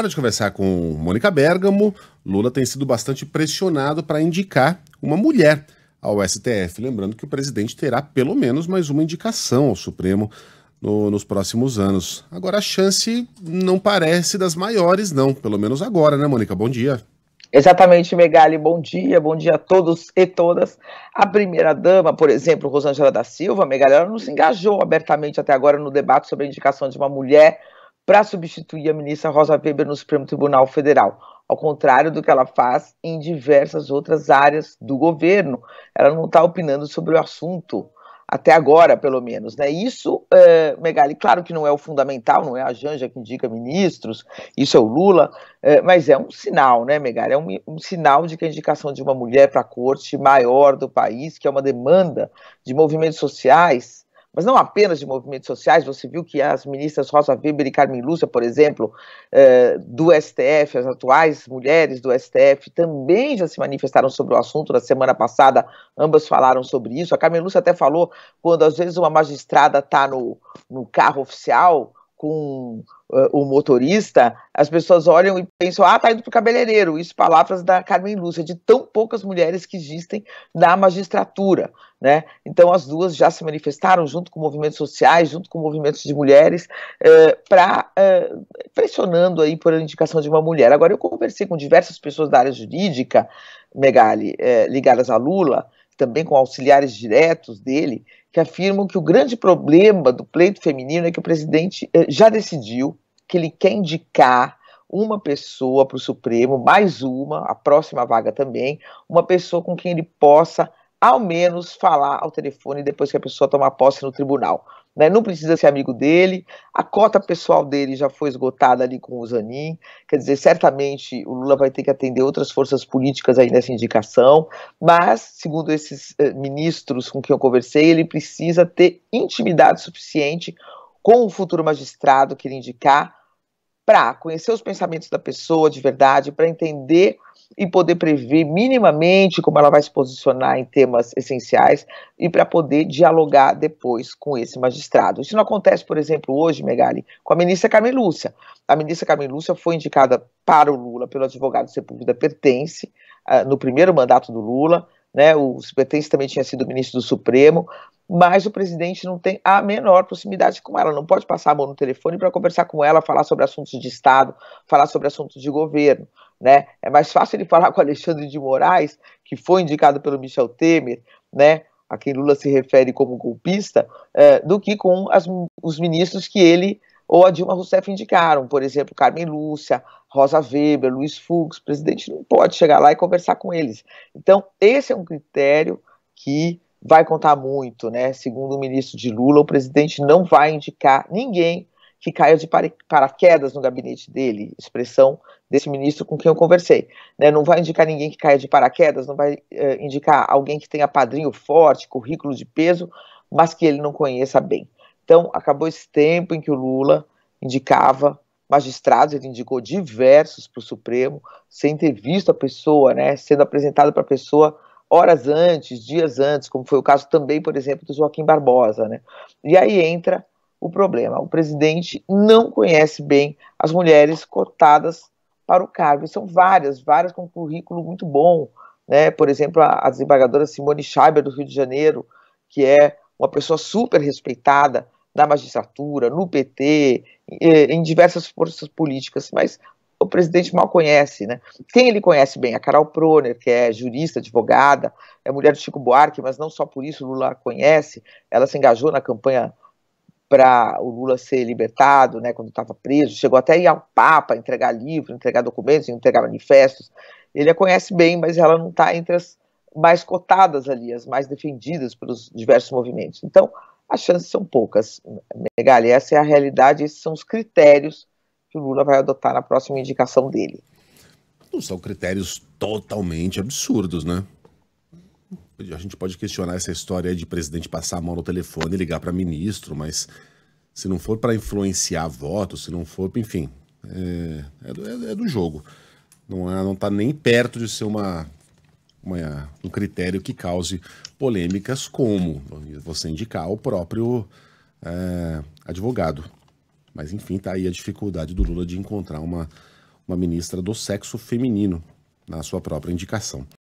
Hora de conversar com Mônica Bergamo. Lula tem sido bastante pressionado para indicar uma mulher ao STF. Lembrando que o presidente terá pelo menos mais uma indicação ao Supremo no, nos próximos anos. Agora, a chance não parece das maiores, não. Pelo menos agora, né, Mônica? Bom dia. Exatamente, Megali. Bom dia, bom dia a todos e todas. A primeira-dama, por exemplo, Rosângela da Silva, Megali, ela não se engajou abertamente até agora no debate sobre a indicação de uma mulher para substituir a ministra Rosa Weber no Supremo Tribunal Federal, ao contrário do que ela faz em diversas outras áreas do governo. Ela não está opinando sobre o assunto, até agora, pelo menos. Né? Isso, é, Megali, claro que não é o fundamental, não é a Janja que indica ministros, isso é o Lula, é, mas é um sinal, né, Megali? É um, um sinal de que a indicação de uma mulher para a corte maior do país, que é uma demanda de movimentos sociais, mas não apenas de movimentos sociais. Você viu que as ministras Rosa Weber e Carmen Lúcia, por exemplo, eh, do STF, as atuais mulheres do STF, também já se manifestaram sobre o assunto na semana passada. Ambas falaram sobre isso. A Carmen Lúcia até falou quando, às vezes, uma magistrada está no, no carro oficial com uh, o motorista, as pessoas olham e pensam, ah, tá indo pro cabeleireiro. Isso palavras da Carmen Lúcia, de tão poucas mulheres que existem na magistratura, né? Então as duas já se manifestaram junto com movimentos sociais, junto com movimentos de mulheres, uh, eh, para uh, eh, pressionando aí por indicação de uma mulher. Agora eu conversei com diversas pessoas da área jurídica, Megali, ligadas a Lula, também com auxiliares diretos dele, que afirmam que o grande problema do pleito feminino é que o presidente eh, já decidiu que ele quer indicar uma pessoa para o Supremo, mais uma, a próxima vaga também, uma pessoa com quem ele possa ao menos falar ao telefone depois que a pessoa tomar posse no tribunal. Né? Não precisa ser amigo dele, a cota pessoal dele já foi esgotada ali com o Zanin, quer dizer, certamente o Lula vai ter que atender outras forças políticas aí nessa indicação, mas, segundo esses eh, ministros com quem eu conversei, ele precisa ter intimidade suficiente com o futuro magistrado que ele indicar para conhecer os pensamentos da pessoa de verdade, para entender e poder prever minimamente como ela vai se posicionar em temas essenciais e para poder dialogar depois com esse magistrado. Isso não acontece, por exemplo, hoje, Megali, com a ministra Carmen Lúcia. A ministra Carmen Lúcia foi indicada para o Lula pelo advogado Sepúlveda Pertence, uh, no primeiro mandato do Lula, né, o Pertence também tinha sido ministro do Supremo, mas o presidente não tem a menor proximidade com ela, não pode passar a mão no telefone para conversar com ela, falar sobre assuntos de Estado, falar sobre assuntos de governo. Né? É mais fácil ele falar com Alexandre de Moraes, que foi indicado pelo Michel Temer, né? a quem Lula se refere como golpista, é, do que com as, os ministros que ele ou a Dilma Rousseff indicaram, por exemplo, Carmen Lúcia, Rosa Weber, Luiz Fux, o presidente não pode chegar lá e conversar com eles. Então, esse é um critério que vai contar muito, né? Segundo o ministro de Lula, o presidente não vai indicar ninguém que caia de paraquedas no gabinete dele, expressão desse ministro com quem eu conversei. Né? Não vai indicar ninguém que caia de paraquedas, não vai uh, indicar alguém que tenha padrinho forte, currículo de peso, mas que ele não conheça bem. Então, acabou esse tempo em que o Lula indicava magistrados, ele indicou diversos para o Supremo, sem ter visto a pessoa, né, sendo apresentado para a pessoa horas antes, dias antes, como foi o caso também, por exemplo, do Joaquim Barbosa. Né? E aí entra o problema. O presidente não conhece bem as mulheres cotadas para o cargo. E são várias, várias com currículo muito bom. Né? Por exemplo, a, a desembargadora Simone Scheiber, do Rio de Janeiro, que é uma pessoa super respeitada na magistratura, no PT, em diversas forças políticas, mas o presidente mal conhece, né? Quem ele conhece bem? A Carol Proner, que é jurista, advogada, é mulher do Chico Buarque, mas não só por isso Lula a conhece. Ela se engajou na campanha para o Lula ser libertado, né, quando estava preso, chegou até ir ao Papa entregar livro, entregar documentos, entregar manifestos. Ele a conhece bem, mas ela não está entre as mais cotadas ali, as mais defendidas pelos diversos movimentos. Então, as chances são poucas. Megali, essa é a realidade, esses são os critérios que o Lula vai adotar na próxima indicação dele. Não são critérios totalmente absurdos, né? a gente pode questionar essa história de presidente passar a mão no telefone e ligar para ministro, mas se não for para influenciar votos se não for, enfim, é, é, do, é, é do, jogo. Não, é, não está nem perto de ser uma, uma, um critério que cause polêmicas como você indicar o próprio é, advogado. Mas enfim, está aí a dificuldade do Lula de encontrar uma, uma ministra do sexo feminino na sua própria indicação.